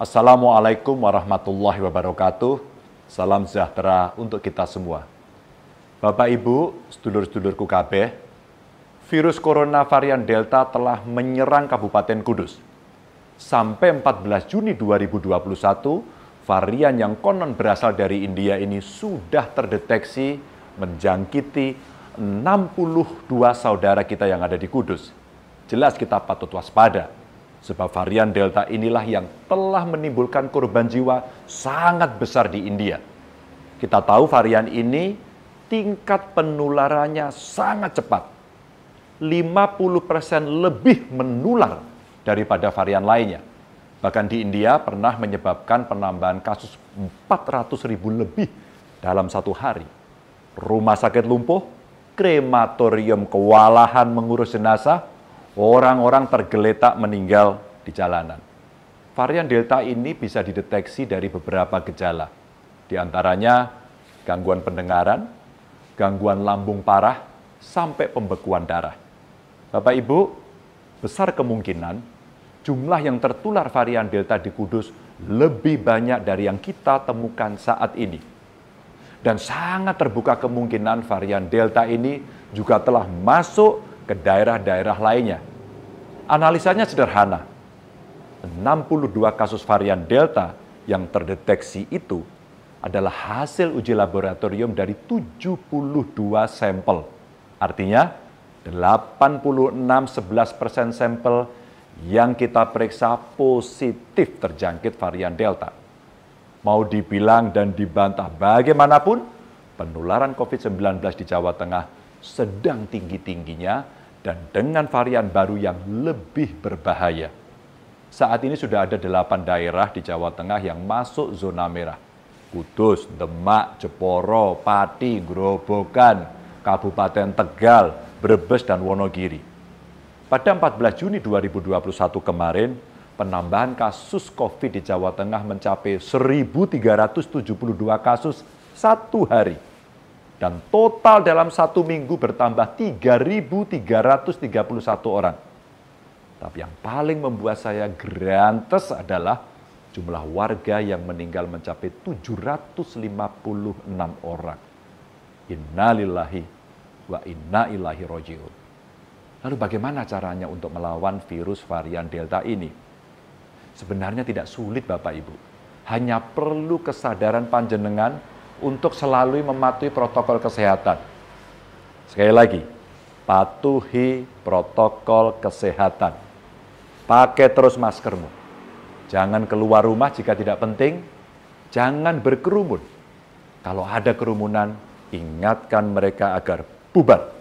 Assalamualaikum warahmatullahi wabarakatuh. Salam sejahtera untuk kita semua. Bapak Ibu, sedulur-sedulurku kabeh, virus corona varian Delta telah menyerang Kabupaten Kudus. Sampai 14 Juni 2021, varian yang konon berasal dari India ini sudah terdeteksi menjangkiti 62 saudara kita yang ada di Kudus. Jelas kita patut waspada Sebab varian Delta inilah yang telah menimbulkan korban jiwa sangat besar di India. Kita tahu varian ini tingkat penularannya sangat cepat. 50% lebih menular daripada varian lainnya. Bahkan di India pernah menyebabkan penambahan kasus 400 ribu lebih dalam satu hari. Rumah sakit lumpuh, krematorium kewalahan mengurus jenazah, orang-orang tergeletak meninggal di jalanan. Varian Delta ini bisa dideteksi dari beberapa gejala, di antaranya gangguan pendengaran, gangguan lambung parah, sampai pembekuan darah. Bapak Ibu, besar kemungkinan jumlah yang tertular varian Delta di Kudus lebih banyak dari yang kita temukan saat ini. Dan sangat terbuka kemungkinan varian Delta ini juga telah masuk ke daerah-daerah lainnya. Analisanya sederhana. 62 kasus varian Delta yang terdeteksi itu adalah hasil uji laboratorium dari 72 sampel. Artinya, 86,11 persen sampel yang kita periksa positif terjangkit varian Delta. Mau dibilang dan dibantah bagaimanapun, penularan COVID-19 di Jawa Tengah sedang tinggi-tingginya dan dengan varian baru yang lebih berbahaya. Saat ini sudah ada delapan daerah di Jawa Tengah yang masuk zona merah. Kudus, Demak, Jeporo, Pati, Grobogan, Kabupaten Tegal, Brebes, dan Wonogiri. Pada 14 Juni 2021 kemarin, penambahan kasus COVID di Jawa Tengah mencapai 1.372 kasus satu hari dan total dalam satu minggu bertambah 3.331 orang. Tapi yang paling membuat saya gerantes adalah jumlah warga yang meninggal mencapai 756 orang. Innalillahi wa inna ilahi roji'un. Lalu bagaimana caranya untuk melawan virus varian Delta ini? Sebenarnya tidak sulit Bapak Ibu. Hanya perlu kesadaran panjenengan untuk selalu mematuhi protokol kesehatan. Sekali lagi, patuhi protokol kesehatan. Pakai terus maskermu. Jangan keluar rumah jika tidak penting. Jangan berkerumun. Kalau ada kerumunan, ingatkan mereka agar bubar.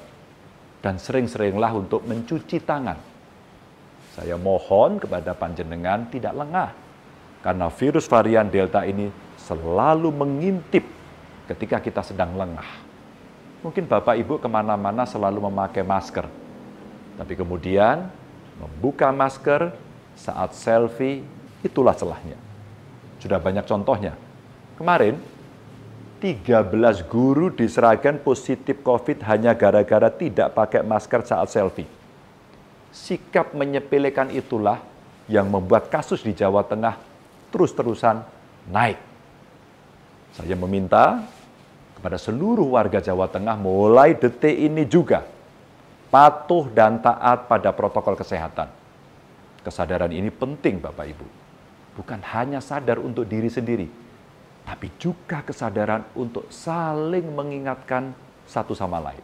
Dan sering-seringlah untuk mencuci tangan. Saya mohon kepada panjenengan tidak lengah. Karena virus varian Delta ini selalu mengintip ketika kita sedang lengah. Mungkin Bapak Ibu kemana-mana selalu memakai masker, tapi kemudian membuka masker saat selfie, itulah celahnya. Sudah banyak contohnya. Kemarin, 13 guru di positif COVID hanya gara-gara tidak pakai masker saat selfie. Sikap menyepelekan itulah yang membuat kasus di Jawa Tengah terus-terusan naik. Saya meminta kepada seluruh warga Jawa Tengah mulai detik ini juga patuh dan taat pada protokol kesehatan. Kesadaran ini penting Bapak Ibu. Bukan hanya sadar untuk diri sendiri, tapi juga kesadaran untuk saling mengingatkan satu sama lain.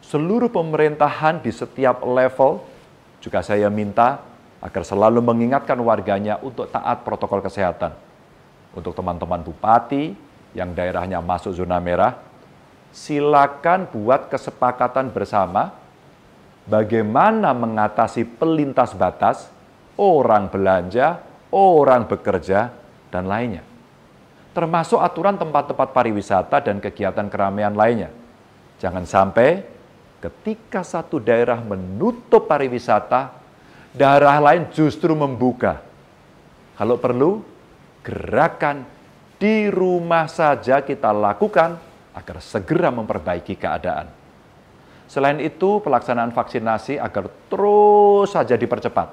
Seluruh pemerintahan di setiap level juga saya minta agar selalu mengingatkan warganya untuk taat protokol kesehatan. Untuk teman-teman bupati, yang daerahnya masuk zona merah, silakan buat kesepakatan bersama bagaimana mengatasi pelintas batas, orang belanja, orang bekerja, dan lainnya. Termasuk aturan tempat-tempat pariwisata dan kegiatan keramaian lainnya. Jangan sampai ketika satu daerah menutup pariwisata, daerah lain justru membuka. Kalau perlu, gerakan di rumah saja kita lakukan agar segera memperbaiki keadaan. Selain itu, pelaksanaan vaksinasi agar terus saja dipercepat.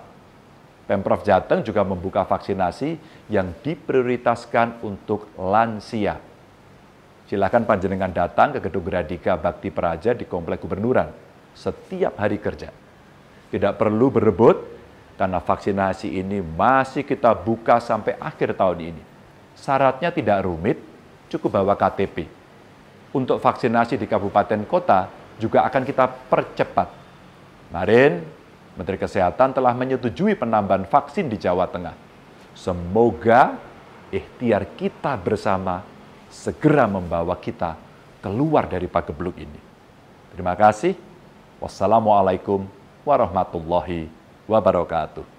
Pemprov Jateng juga membuka vaksinasi yang diprioritaskan untuk lansia. Silakan panjenengan datang ke Gedung Gradika Bakti Praja di Komplek Gubernuran setiap hari kerja. Tidak perlu berebut karena vaksinasi ini masih kita buka sampai akhir tahun ini. Syaratnya tidak rumit, cukup bawa KTP. Untuk vaksinasi di kabupaten kota juga akan kita percepat. Kemarin, Menteri Kesehatan telah menyetujui penambahan vaksin di Jawa Tengah. Semoga ikhtiar kita bersama segera membawa kita keluar dari pagebluk ini. Terima kasih. Wassalamualaikum warahmatullahi wabarakatuh.